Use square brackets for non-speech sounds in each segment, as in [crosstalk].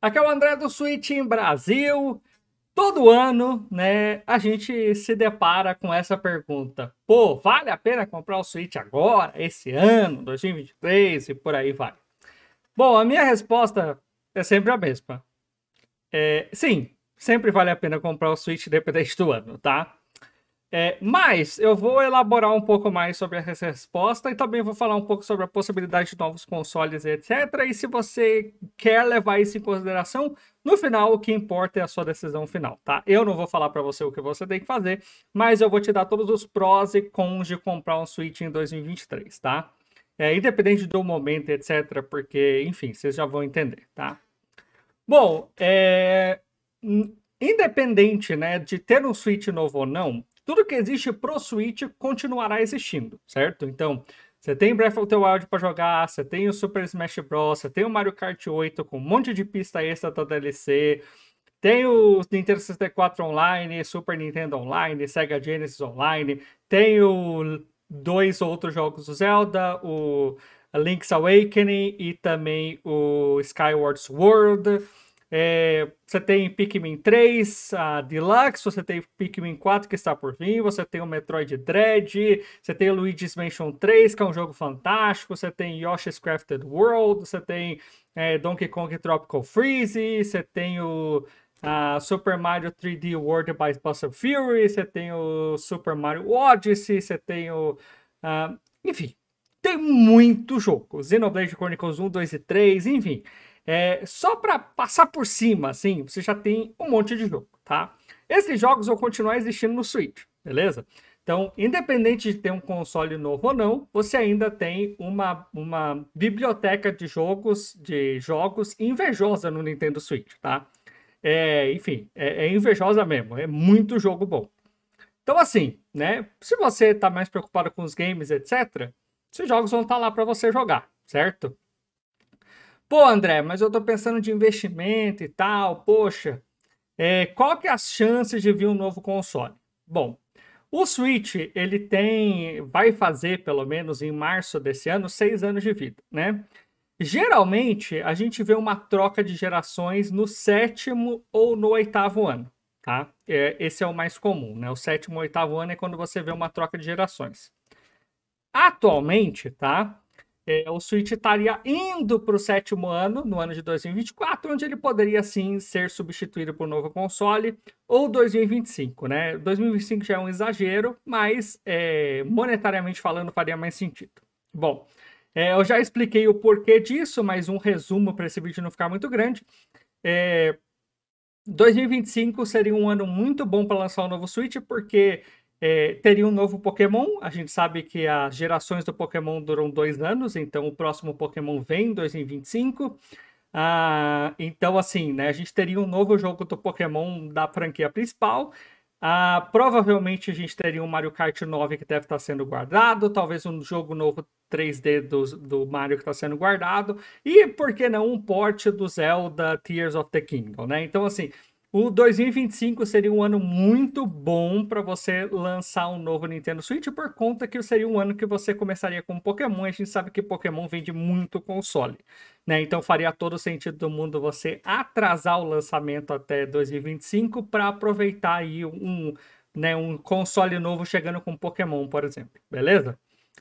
Aqui é o André do Switch em Brasil. Todo ano, né, a gente se depara com essa pergunta. Pô, vale a pena comprar o Switch agora, esse ano, 2023 e por aí vai? Bom, a minha resposta é sempre a mesma. É, sim, sempre vale a pena comprar o Switch independente do ano, tá? É, mas eu vou elaborar um pouco mais sobre essa resposta e também vou falar um pouco sobre a possibilidade de novos consoles, etc. E se você quer levar isso em consideração, no final o que importa é a sua decisão final, tá? Eu não vou falar para você o que você tem que fazer, mas eu vou te dar todos os prós e cons de comprar um Switch em 2023, tá? É, independente do momento, etc. Porque, enfim, vocês já vão entender, tá? Bom, é independente né, de ter um Switch novo ou não, tudo que existe pro Switch continuará existindo, certo? Então, você tem Breath of the Wild para jogar, você tem o Super Smash Bros, você tem o Mario Kart 8 com um monte de pista extra da DLC, tem o Nintendo 64 Online, Super Nintendo Online, Sega Genesis Online, tem o dois outros jogos do Zelda, o Link's Awakening e também o Skyward Sword. É, você tem Pikmin 3, a Deluxe, você tem Pikmin 4 que está por vir, você tem o Metroid Dread, você tem o Luigi's Mansion 3, que é um jogo fantástico, você tem Yoshi's Crafted World, você tem é, Donkey Kong Tropical Freeze, você tem o a, Super Mario 3D World by Buster Fury, você tem o Super Mario Odyssey, você tem o. A, enfim, tem muito jogo. Xenoblade Chronicles 1, 2 e 3, enfim. É, só para passar por cima, assim, você já tem um monte de jogo, tá? Esses jogos vão continuar existindo no Switch, beleza? Então, independente de ter um console novo ou não, você ainda tem uma, uma biblioteca de jogos de jogos invejosa no Nintendo Switch, tá? É, enfim, é, é invejosa mesmo, é muito jogo bom. Então, assim, né? Se você está mais preocupado com os games, etc., esses jogos vão estar tá lá para você jogar, certo? Pô, André, mas eu tô pensando de investimento e tal, poxa, é, qual que é as chances de vir um novo console? Bom, o Switch, ele tem, vai fazer pelo menos em março desse ano, seis anos de vida, né? Geralmente, a gente vê uma troca de gerações no sétimo ou no oitavo ano, tá? É, esse é o mais comum, né? O sétimo ou oitavo ano é quando você vê uma troca de gerações. Atualmente, tá? é, o Switch estaria indo para o sétimo ano, no ano de 2024, onde ele poderia sim ser substituído por um novo console, ou 2025, né? 2025 já é um exagero, mas é, monetariamente falando faria mais sentido. Bom, é, eu já expliquei o porquê disso, mas um resumo para esse vídeo não ficar muito grande. 2025 é, seria um ano muito bom para lançar o um novo Switch, porque é, teria um novo Pokémon. A gente sabe que as gerações do Pokémon duram dois anos, então o próximo Pokémon vem em 2025. Ah, então, assim, né, a gente teria um novo jogo do Pokémon da franquia principal. Ah, provavelmente a gente teria um Mario Kart 9 que deve estar sendo guardado, talvez um jogo novo 3D do, do Mario que está sendo guardado, e por que não um port do Zelda Tears of the Kingdom, né? Então, assim, o 2025 seria um ano muito bom para você lançar um novo Nintendo Switch, por conta que seria um ano que você começaria com Pokémon. A gente sabe que Pokémon vende muito console, né? Então faria todo sentido do mundo você atrasar o lançamento até 2025 para aproveitar aí um, né, um console novo chegando com Pokémon, por exemplo. Beleza?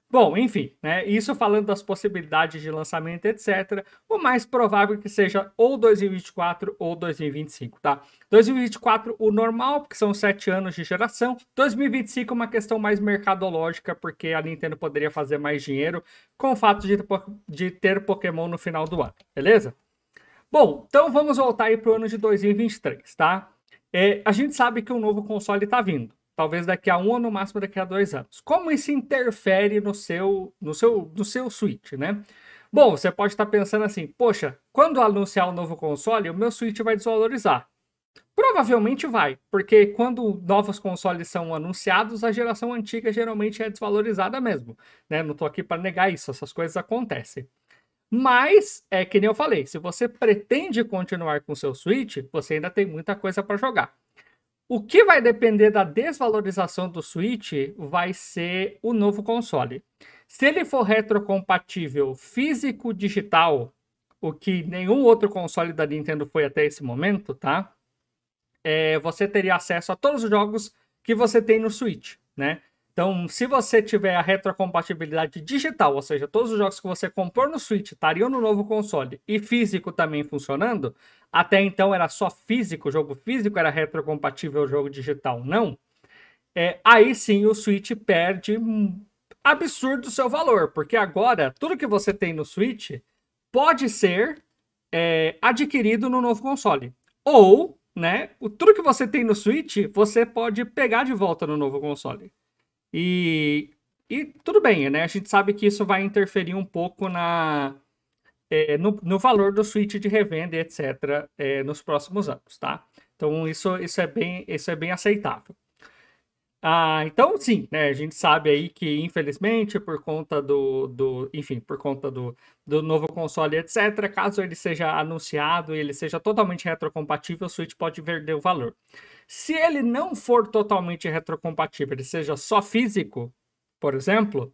Bom, enfim, né, isso falando das possibilidades de lançamento, etc. O mais provável é que seja ou 2024 ou 2025, tá? 2024 o normal, porque são sete anos de geração. 2025 é uma questão mais mercadológica, porque a Nintendo poderia fazer mais dinheiro com o fato de, de ter Pokémon no final do ano, beleza? Bom, então vamos voltar aí para o ano de 2023, tá? É, a gente sabe que um novo console está vindo talvez daqui a um ou no máximo daqui a dois anos. Como isso interfere no seu, no seu, no seu Switch, né? Bom, você pode estar pensando assim, poxa, quando anunciar o um novo console, o meu Switch vai desvalorizar. Provavelmente vai, porque quando novos consoles são anunciados, a geração antiga geralmente é desvalorizada mesmo. Né? Não estou aqui para negar isso, essas coisas acontecem. Mas, é que nem eu falei, se você pretende continuar com seu Switch, você ainda tem muita coisa para jogar. O que vai depender da desvalorização do Switch vai ser o novo console. Se ele for retrocompatível físico-digital, o que nenhum outro console da Nintendo foi até esse momento, tá? É, você teria acesso a todos os jogos que você tem no Switch, né? Então, se você tiver a retrocompatibilidade digital, ou seja, todos os jogos que você comprou no Switch estariam no novo console e físico também funcionando, até então era só físico, o jogo físico era retrocompatível o jogo digital, não. É, aí sim o Switch perde absurdo seu valor, porque agora tudo que você tem no Switch pode ser é, adquirido no novo console. Ou, né, tudo que você tem no Switch você pode pegar de volta no novo console. E, e tudo bem, né? A gente sabe que isso vai interferir um pouco na, é, no, no, valor do switch de revenda, etc., é, nos próximos anos, tá? Então, isso, isso, é bem, isso é bem aceitável. Ah, então sim, né? A gente sabe aí que, infelizmente, por conta do, do enfim, por conta do, do novo console, etc., caso ele seja anunciado e ele seja totalmente retrocompatível, o Switch pode perder o valor. Se ele não for totalmente retrocompatível, ele seja só físico, por exemplo,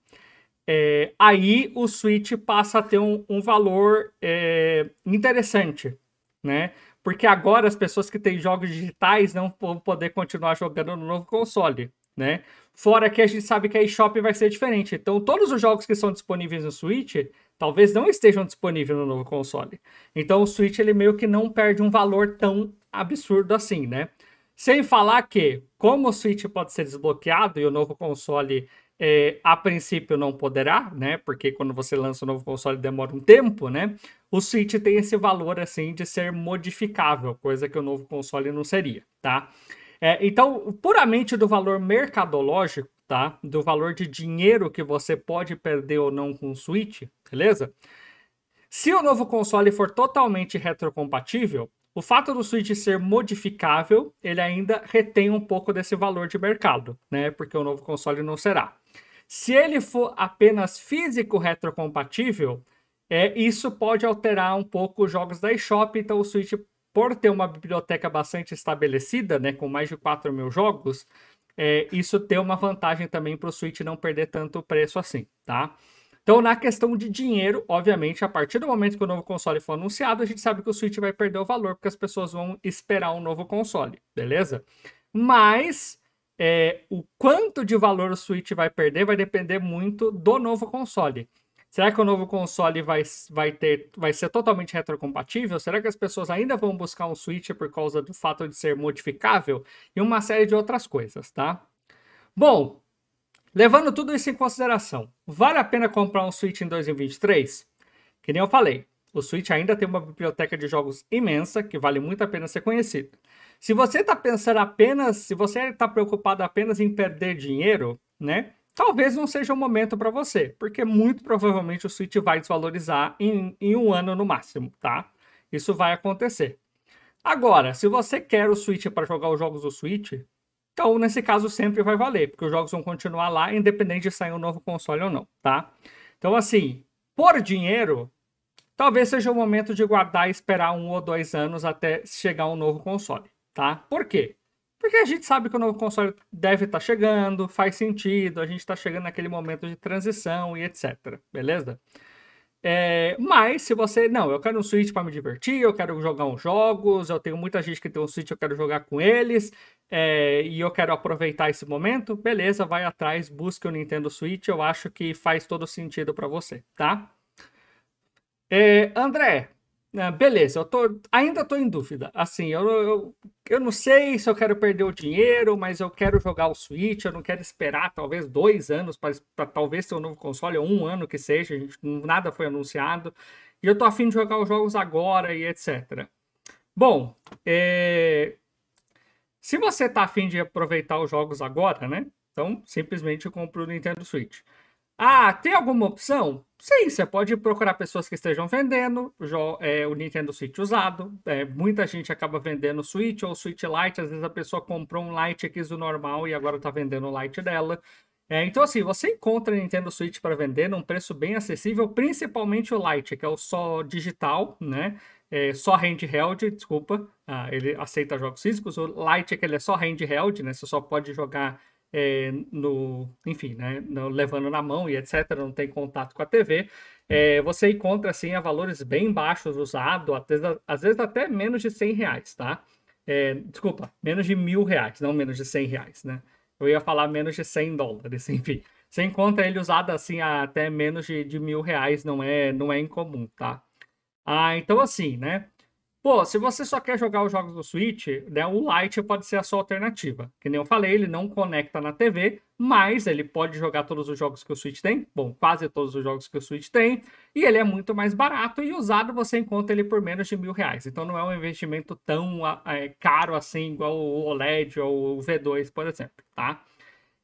é, aí o Switch passa a ter um, um valor é, interessante, né? porque agora as pessoas que têm jogos digitais não vão poder continuar jogando no novo console, né? Fora que a gente sabe que a eShop vai ser diferente. Então, todos os jogos que são disponíveis no Switch talvez não estejam disponíveis no novo console. Então, o Switch ele meio que não perde um valor tão absurdo assim, né? Sem falar que, como o Switch pode ser desbloqueado e o novo console é, a princípio não poderá, né? Porque quando você lança um novo console demora um tempo, né? O Switch tem esse valor assim de ser modificável, coisa que o novo console não seria, tá? É, então, puramente do valor mercadológico, tá? Do valor de dinheiro que você pode perder ou não com o Switch, beleza? Se o novo console for totalmente retrocompatível, o fato do Switch ser modificável, ele ainda retém um pouco desse valor de mercado, né? Porque o novo console não será. Se ele for apenas físico retrocompatível, é, isso pode alterar um pouco os jogos da eShop, então o Switch, por ter uma biblioteca bastante estabelecida, né, com mais de 4 mil jogos, é, isso tem uma vantagem também para o Switch não perder tanto preço assim, tá? Então, na questão de dinheiro, obviamente, a partir do momento que o novo console for anunciado, a gente sabe que o Switch vai perder o valor, porque as pessoas vão esperar um novo console, beleza? Mas é, o quanto de valor o Switch vai perder vai depender muito do novo console. Será que o novo console vai, vai, ter, vai ser totalmente retrocompatível? Será que as pessoas ainda vão buscar um Switch por causa do fato de ser modificável? E uma série de outras coisas, tá? Bom, Levando tudo isso em consideração, vale a pena comprar um Switch em 2023? Que nem eu falei, o Switch ainda tem uma biblioteca de jogos imensa que vale muito a pena ser conhecida. Se você está pensando apenas, se você está preocupado apenas em perder dinheiro, né? Talvez não seja o momento para você, porque muito provavelmente o Switch vai desvalorizar em, em um ano no máximo, tá? Isso vai acontecer. Agora, se você quer o Switch para jogar os jogos do Switch, então, nesse caso, sempre vai valer, porque os jogos vão continuar lá, independente de sair um novo console ou não, tá? Então, assim, por dinheiro, talvez seja o momento de guardar e esperar um ou dois anos até chegar um novo console, tá? Por quê? Porque a gente sabe que o novo console deve estar tá chegando, faz sentido, a gente está chegando naquele momento de transição e etc, beleza? É, mas se você, não, eu quero um Switch para me divertir, eu quero jogar uns jogos, eu tenho muita gente que tem um Switch, eu quero jogar com eles, é, e eu quero aproveitar esse momento, beleza, vai atrás, busca o Nintendo Switch, eu acho que faz todo sentido para você, tá? É, André, ah, beleza, eu tô, ainda tô em dúvida. Assim, eu, eu, eu não sei se eu quero perder o dinheiro, mas eu quero jogar o Switch, eu não quero esperar talvez dois anos para talvez ter um novo console, ou um ano que seja, gente, nada foi anunciado. E eu tô afim de jogar os jogos agora e etc. Bom, é... se você tá afim de aproveitar os jogos agora, né? Então, simplesmente compra o Nintendo Switch. Ah, tem alguma opção? Sim, você pode procurar pessoas que estejam vendendo é, o Nintendo Switch usado. É, muita gente acaba vendendo Switch ou Switch Lite. Às vezes a pessoa comprou um Lite aqui do normal e agora está vendendo o Lite dela. É, então, assim, você encontra Nintendo Switch para vender num preço bem acessível, principalmente o Lite, que é o só digital, né? É, só handheld, desculpa. Ah, ele aceita jogos físicos. O Lite, é que ele é só handheld, né? Você só pode jogar é, no, enfim, né, no, levando na mão e etc., não tem contato com a TV, é, eh, você encontra assim a valores bem baixos usado, às vezes, às vezes até menos de 100 reais, tá? É, desculpa, menos de mil reais, não menos de 100 reais, né? Eu ia falar menos de 100 dólares, [laughs] enfim. Você encontra ele usado assim até menos de, de mil reais, não é, não é incomum, tá? Ah, então assim, né? Pô, se você só quer jogar os jogos do Switch, né, o Lite pode ser a sua alternativa. Que nem eu falei, ele não conecta na TV, mas ele pode jogar todos os jogos que o Switch tem, bom, quase todos os jogos que o Switch tem, e ele é muito mais barato e usado você encontra ele por menos de mil reais. Então não é um investimento tão é, caro assim, igual o OLED ou o V2, por exemplo, tá?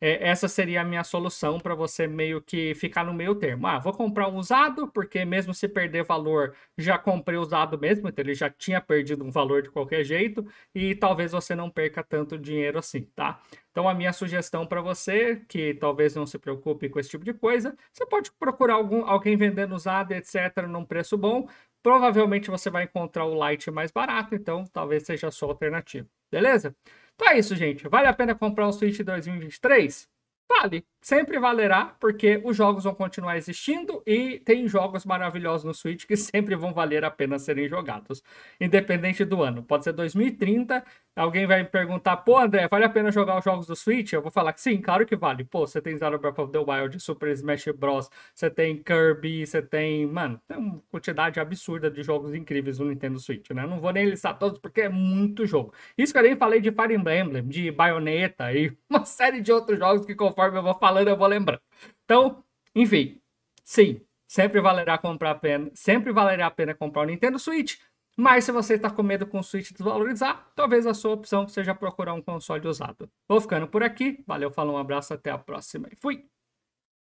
é, essa seria a minha solução para você meio que ficar no meio termo. Ah, vou comprar um usado, porque mesmo se perder valor, já comprei usado mesmo, então ele já tinha perdido um valor de qualquer jeito, e talvez você não perca tanto dinheiro assim, tá? Então, a minha sugestão para você, que talvez não se preocupe com esse tipo de coisa, você pode procurar algum, alguém vendendo usado, etc., num preço bom. Provavelmente você vai encontrar o light mais barato, então talvez seja a sua alternativa, beleza? Tá isso, gente. Vale a pena comprar um Switch 2023? Vale sempre valerá, porque os jogos vão continuar existindo e tem jogos maravilhosos no Switch que [laughs] sempre vão valer a pena serem jogados, independente do ano. Pode ser 2030, alguém vai me perguntar, pô, André, vale a pena jogar os jogos do Switch? Eu vou falar que sim, claro que vale. Pô, você tem Zelda Breath of the Wild, Super Smash Bros, você tem Kirby, você tem, mano, tem uma quantidade absurda de jogos incríveis no Nintendo Switch, né? não vou nem listar todos porque é muito jogo. Isso que eu nem falei de Fire Emblem, de Bayonetta e [laughs] uma série de outros jogos que conforme eu vou falar falando, eu vou lembrar. Então, enfim, sim, sempre valerá comprar a pena, sempre valerá a pena comprar o Nintendo Switch. Mas se você está com medo com o Switch desvalorizar, talvez a sua opção seja procurar um console usado. Vou ficando por aqui. Valeu, falou, um abraço, até a próxima e fui!